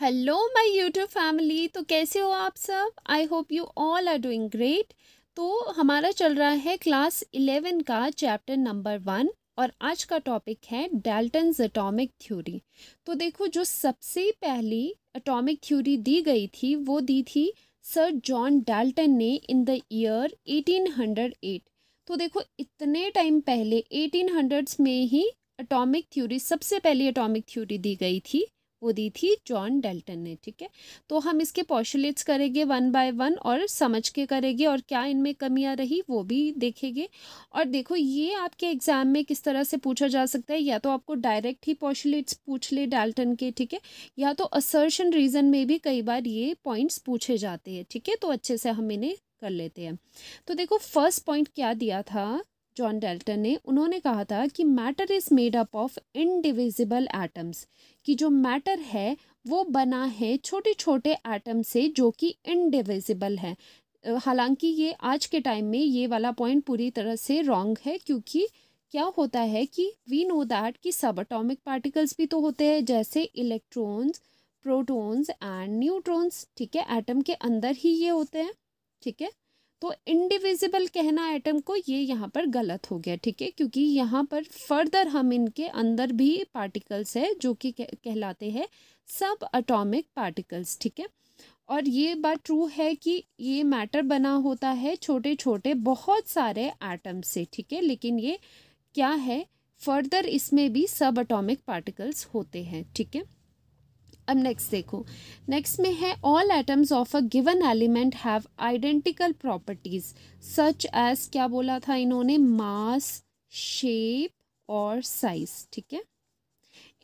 hello my YouTube family तो कैसे हो आप सब I hope you all are doing great तो हमारा चल रहा है क्लास इलेवन का चैप्टर नंबर वन और आज का टॉपिक है डेल्टन अटोमिक थ्योरी तो देखो जो सबसे पहली अटोमिक थ्योरी दी गई थी वो दी थी सर जॉन डाल्टन ने इन द ईयर एट तो देखो इतने टाइम पहले हंड्रेड्स में ही अटोमिक थ्योरी सबसे पहली अटोमिक थ्योरी दी गई थी वो दी थी जॉन डेल्टन ने ठीक है तो हम इसके पॉशुलेट्स करेंगे वन बाय वन और समझ के करेंगे और क्या इनमें कमियाँ रही वो भी देखेंगे और देखो ये आपके एग्ज़ाम में किस तरह से पूछा जा सकता है या तो आपको डायरेक्ट ही पॉशुलेट्स पूछ ले डाल्टन के ठीक है या तो असर्शन रीज़न में भी कई बार ये पॉइंट्स पूछे जाते हैं ठीक है तो अच्छे से हम इन्हें कर लेते हैं तो देखो फर्स्ट पॉइंट क्या दिया था जॉन डेल्टन ने उन्होंने कहा था कि matter is made up of indivisible atoms कि जो मैटर है वो बना है छोटे छोटे एटम से जो कि इनडिविजिबल है हालांकि ये आज के टाइम में ये वाला पॉइंट पूरी तरह से रॉन्ग है क्योंकि क्या होता है कि वी नो दैट कि सब अटोमिक पार्टिकल्स भी तो होते हैं जैसे इलेक्ट्रॉन्स प्रोटॉन्स एंड न्यूट्रॉन्स ठीक है एटम के अंदर ही ये होते हैं ठीक है तो इंडिविजिबल कहना एटम को ये यहाँ पर गलत हो गया ठीक है क्योंकि यहाँ पर फर्दर हम इनके अंदर भी पार्टिकल्स है जो कि कहलाते हैं सब अटोमिक पार्टिकल्स ठीक है और ये बात ट्रू है कि ये मैटर बना होता है छोटे छोटे बहुत सारे आइटम से ठीक है लेकिन ये क्या है फर्दर इसमें भी सब अटोमिक पार्टिकल्स होते हैं ठीक है अब नेक्स्ट देखो नेक्स्ट में है all atoms of a given element have identical properties such as क्या बोला था इन्होंने मास शेप और साइज ठीक है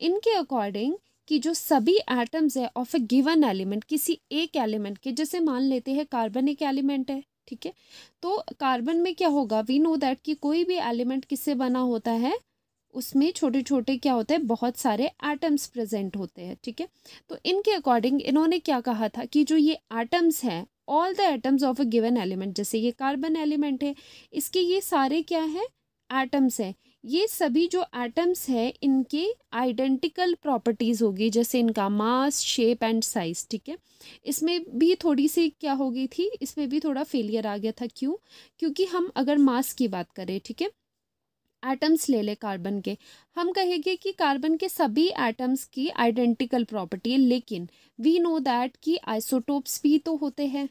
इनके अकॉर्डिंग कि जो सभी एटम्स है ऑफ ए गिवन एलिमेंट किसी एक एलिमेंट के जैसे मान लेते हैं कार्बन एक एलिमेंट है ठीक है तो कार्बन में क्या होगा वी नो दैट कि कोई भी एलिमेंट किससे बना होता है उसमें छोटे छोटे क्या होते हैं बहुत सारे एटम्स प्रेजेंट होते हैं ठीक है तो इनके अकॉर्डिंग इन्होंने क्या कहा था कि जो ये एटम्स हैं all the atoms of a given element जैसे ये कार्बन एलिमेंट है इसके ये सारे क्या हैं एटम्स हैं ये सभी जो एटम्स हैं इनके आइडेंटिकल प्रॉपर्टीज़ होगी जैसे इनका मास शेप एंड साइज ठीक है इसमें भी थोड़ी सी क्या हो गई थी इसमें भी थोड़ा फेलियर आ गया था क्यों क्योंकि हम अगर मास की बात करें ठीक है एटम्स ले ले कार्बन के हम कहेंगे कि कार्बन के सभी एटम्स की आइडेंटिकल प्रॉपर्टी है लेकिन वी नो दैट कि आइसोटोप्स भी तो होते हैं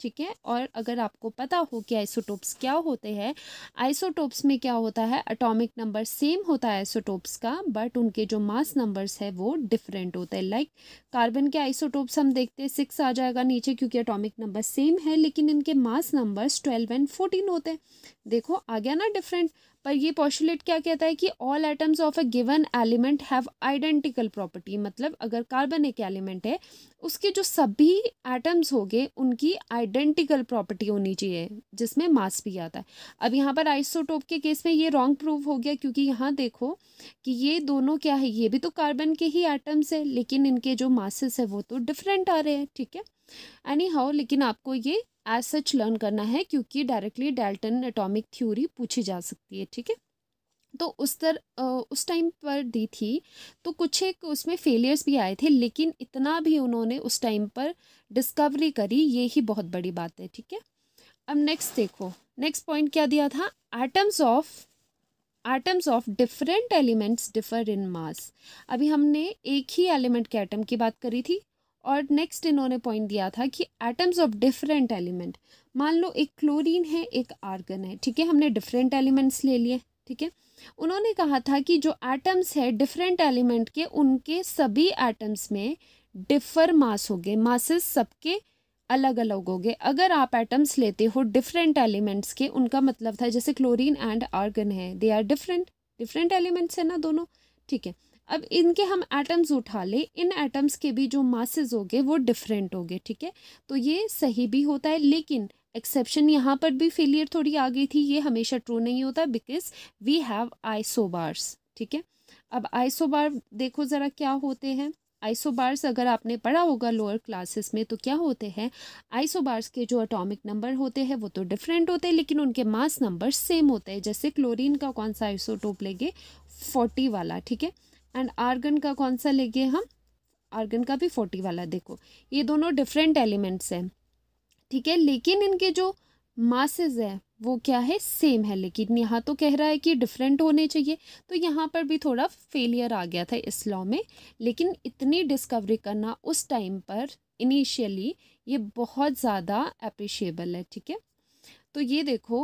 ठीक है और अगर आपको पता हो कि आइसोटोप्स क्या होते हैं आइसोटोप्स में क्या होता है अटोमिक नंबर सेम होता है आइसोटोप्स का बट उनके जो मास नंबर्स है वो डिफरेंट होते हैं लाइक कार्बन के आइसोटोप्स हम देखते हैं सिक्स आ जाएगा नीचे क्योंकि अटोमिक नंबर सेम है लेकिन इनके mass numbers twelve and fourteen होते हैं देखो आ गया ना डिफरेंट पर ये पॉस्टुलेट क्या कहता है कि all atoms of a given element have identical property मतलब अगर कार्बन एक एलिमेंट है उसके जो सभी एटम्स होंगे उनकी आइडेंटिकल प्रॉपर्टी होनी चाहिए जिसमें मास भी आता है अब यहाँ पर आइसोटोप के केस में ये रॉन्ग प्रूव हो गया क्योंकि यहाँ देखो कि ये दोनों क्या है ये भी तो कार्बन के ही एटम्स है लेकिन इनके जो मासेस है वो तो डिफरेंट आ रहे हैं ठीक है एनी हाउ लेकिन आपको ये एज सच लर्न करना है क्योंकि डायरेक्टली डाल्टन एटॉमिक थ्योरी पूछी जा सकती है ठीक है तो उस तर उस टाइम पर दी थी तो कुछ एक उसमें फेलियर्स भी आए थे लेकिन इतना भी उन्होंने उस टाइम पर डिस्कवरी करी ये ही बहुत बड़ी बात है ठीक है अब नेक्स्ट देखो नेक्स्ट पॉइंट क्या दिया था atoms of atoms of different elements differ in mass अभी हमने एक ही एलिमेंट के एटम की बात करी थी और नेक्स्ट इन्होंने पॉइंट दिया था कि एटम्स ऑफ डिफरेंट एलिमेंट मान लो एक क्लोरीन है एक आर्गन है ठीक है हमने डिफरेंट एलिमेंट्स ले लिए ठीक है उन्होंने कहा था कि जो एटम्स है डिफरेंट एलिमेंट के उनके सभी एटम्स में डिफर मास हो गए मासेस सबके अलग अलग हो गए अगर आप एटम्स लेते हो डिफरेंट एलिमेंट्स के उनका मतलब था जैसे क्लोरीन एंड आर्गन है they are different different elements है ना दोनों ठीक है अब इनके हम एटम्स उठा ले इन एटम्स के भी जो हो होंगे वो डिफरेंट होंगे ठीक है तो ये सही भी होता है लेकिन एक्सेप्शन यहाँ पर भी फेलियर थोड़ी आ गई थी ये हमेशा ट्रू नहीं होता बिकॉज वी हैव आइसोबार्स ठीक है अब आइसोबार देखो ज़रा क्या होते हैं आइसोबार्स अगर आपने पढ़ा होगा लोअर क्लासेस में तो क्या होते हैं आइसोबार्स के जो अटोमिक नंबर होते हैं वो तो डिफरेंट होते हैं लेकिन उनके मास नंबर सेम होते हैं जैसे क्लोरीन का कौन सा आइसोटोप लेंगे फोर्टी वाला ठीक है एंड आर्गन का कौन सा लेंगे हम आर्गन का भी फोर्टी वाला देखो ये दोनों डिफरेंट एलिमेंट्स हैं ठीक है लेकिन इनके जो मासेज है वो क्या है सेम है लेकिन यहाँ तो कह रहा है कि डिफरेंट होने चाहिए तो यहाँ पर भी थोड़ा फेलियर आ गया था इस लॉ में लेकिन इतनी डिस्कवरी करना उस टाइम पर इनिशियली ये बहुत ज़्यादा अप्रिशिएबल है ठीक है तो ये देखो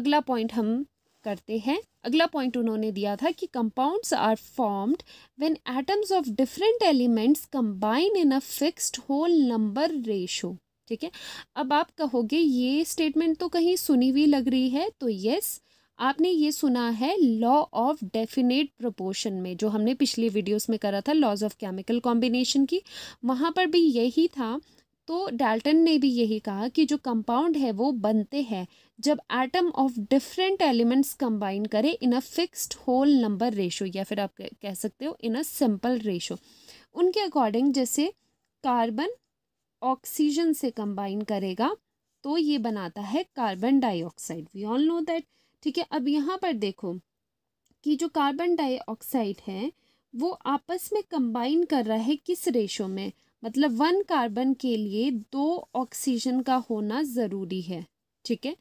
अगला पॉइंट हम करते हैं अगला पॉइंट उन्होंने दिया था कि compounds are formed when atoms of different elements combine in a fixed whole number ratio ठीक है अब आप कहोगे ये स्टेटमेंट तो कहीं सुनी हुई लग रही है तो यस आपने ये सुना है लॉ ऑफ डेफिनेट प्रोपोर्शन में जो हमने पिछली वीडियोस में करा था लॉज ऑफ केमिकल कॉम्बिनेशन की वहाँ पर भी यही था तो डाल्टन ने भी यही कहा कि जो कंपाउंड है वो बनते हैं जब atom of different elements combine करें in a fixed whole number ratio या फिर आप कह सकते हो इन अ सिंपल रेशो उनके अकॉर्डिंग जैसे कार्बन ऑक्सीजन से कंबाइन करेगा तो ये बनाता है carbon dioxide we all know that ठीक है अब यहाँ पर देखो कि जो कार्बन डाइऑक्साइड है वो आपस में कंबाइन कर रहा है किस रेशो में मतलब वन कार्बन के लिए दो ऑक्सीजन का होना ज़रूरी है ठीक है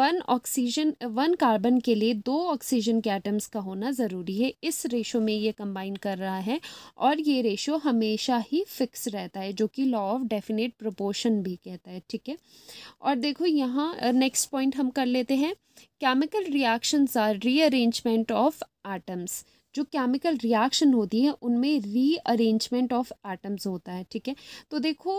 वन ऑक्सीजन वन कार्बन के लिए दो ऑक्सीजन के एटम्स का होना ज़रूरी है इस रेशो में ये कंबाइन कर रहा है और ये रेशो हमेशा ही फिक्स रहता है जो कि लॉ ऑफ डेफिनेट प्रोपोर्शन भी कहता है ठीक है और देखो यहाँ नेक्स्ट पॉइंट हम कर लेते हैं chemical reactions are rearrangement of atoms जो केमिकल रिएक्शन होती है उनमें रीअरेंजमेंट ऑफ एटम्स होता है ठीक है तो देखो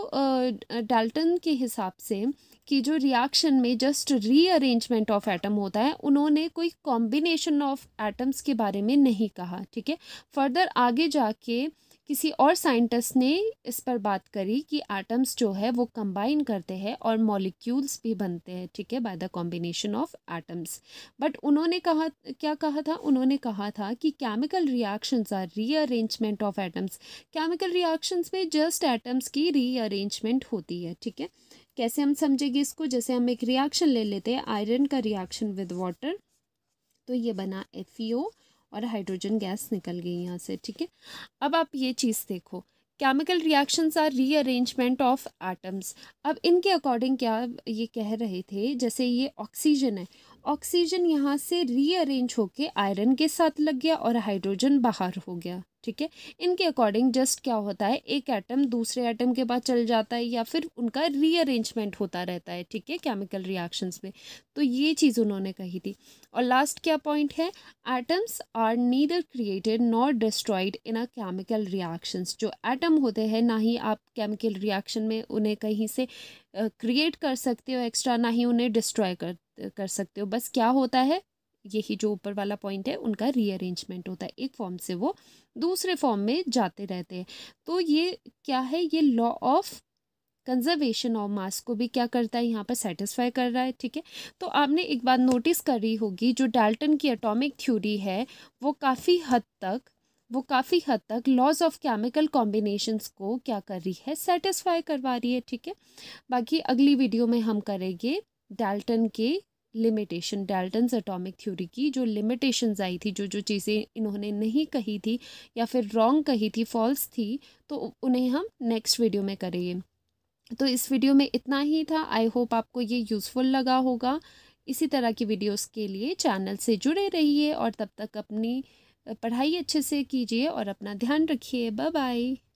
डाल्टन के हिसाब से कि जो रिएक्शन में जस्ट रीअरेंजमेंट ऑफ एटम होता है उन्होंने कोई कॉम्बिनेशन ऑफ एटम्स के बारे में नहीं कहा ठीक है फर्दर आगे जाके किसी और साइंटिस्ट ने इस पर बात करी कि आटम्स जो है वो कंबाइन करते हैं और मॉलिक्यूल्स भी बनते हैं ठीक है by the combination of atoms but उन्होंने कहा क्या कहा था उन्होंने कहा था कि chemical reactions are rearrangement of atoms chemical reactions में जस्ट एटम्स की रीअरेंजमेंट होती है ठीक है कैसे हम समझेंगे इसको जैसे हम एक रिएक्शन ले लेते हैं आयरन का रिएक्शन विद वाटर तो ये बना एफ और हाइड्रोजन गैस निकल गई यहाँ से ठीक है अब आप ये चीज़ देखो chemical reactions are rearrangement of atoms अब इनके अकॉर्डिंग क्या ये कह रहे थे जैसे ये ऑक्सीजन है ऑक्सीजन यहाँ से रीअरेंज होके आयरन के साथ लग गया और हाइड्रोजन बाहर हो गया ठीक है इनके अकॉर्डिंग जस्ट क्या होता है एक एटम दूसरे एटम के पास चल जाता है या फिर उनका रीअरेंजमेंट होता रहता है ठीक है केमिकल रिएक्शंस में तो ये चीज़ उन्होंने कही थी और लास्ट क्या पॉइंट है atoms are neither created not destroyed in a chemical reactions जो एटम होते हैं ना ही आप केमिकल रिएक्शन में उन्हें कहीं से क्रिएट कर सकते हो एक्स्ट्रा ना ही उन्हें डिस्ट्रॉय कर कर सकते हो बस क्या होता है यही जो ऊपर वाला पॉइंट है उनका रीअरेंजमेंट होता है एक फॉर्म से वो दूसरे फॉर्म में जाते रहते हैं तो ये क्या है ये law of conservation of mass को भी क्या करता है यहाँ पर सेटिस्फाई कर रहा है ठीक है तो आपने एक बात नोटिस करी होगी जो डाल्टन की एटॉमिक थ्योरी है वो काफ़ी हद तक वो काफ़ी हद तक लॉज ऑफ केमिकल कॉम्बिनेशंस को क्या कर रही है सेटिस्फाई करवा रही है ठीक है बाकी अगली वीडियो में हम करेंगे डाल्टन के लिमिटेशन डाल्टन्स एटॉमिक थ्योरी की जो लिमिटेशंस आई थी जो जो चीज़ें इन्होंने नहीं कही थी या फिर रॉन्ग कही थी फॉल्स थी तो उन्हें हम नेक्स्ट वीडियो में करेंगे तो इस वीडियो में इतना ही था आई होप आपको ये यूज़फुल लगा होगा इसी तरह की वीडियोस के लिए चैनल से जुड़े रहिए और तब तक अपनी पढ़ाई अच्छे से कीजिए और अपना ध्यान रखिए बाय बाय